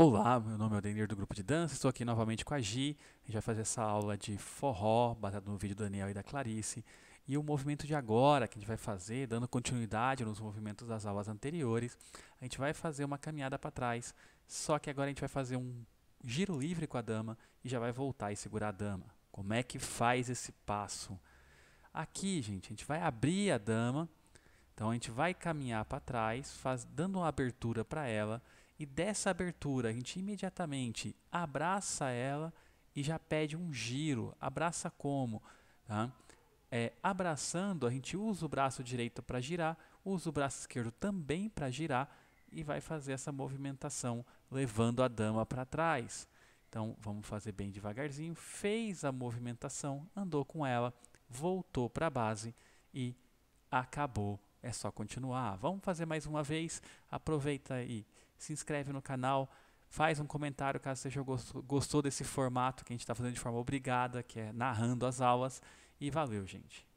Olá, meu nome é Odenir do grupo de dança, estou aqui novamente com a Gi. A gente vai fazer essa aula de forró, baseado no vídeo do Daniel e da Clarice. E o movimento de agora que a gente vai fazer, dando continuidade nos movimentos das aulas anteriores, a gente vai fazer uma caminhada para trás, só que agora a gente vai fazer um giro livre com a dama e já vai voltar e segurar a dama. Como é que faz esse passo? Aqui, gente, a gente vai abrir a dama, então a gente vai caminhar para trás, faz, dando uma abertura para ela e dessa abertura, a gente imediatamente abraça ela e já pede um giro. Abraça como? Tá? É, abraçando, a gente usa o braço direito para girar, usa o braço esquerdo também para girar e vai fazer essa movimentação levando a dama para trás. Então vamos fazer bem devagarzinho. Fez a movimentação, andou com ela, voltou para a base e acabou. É só continuar. Vamos fazer mais uma vez. Aproveita aí se inscreve no canal, faz um comentário caso você gostou, gostou desse formato que a gente está fazendo de forma obrigada, que é narrando as aulas. E valeu, gente.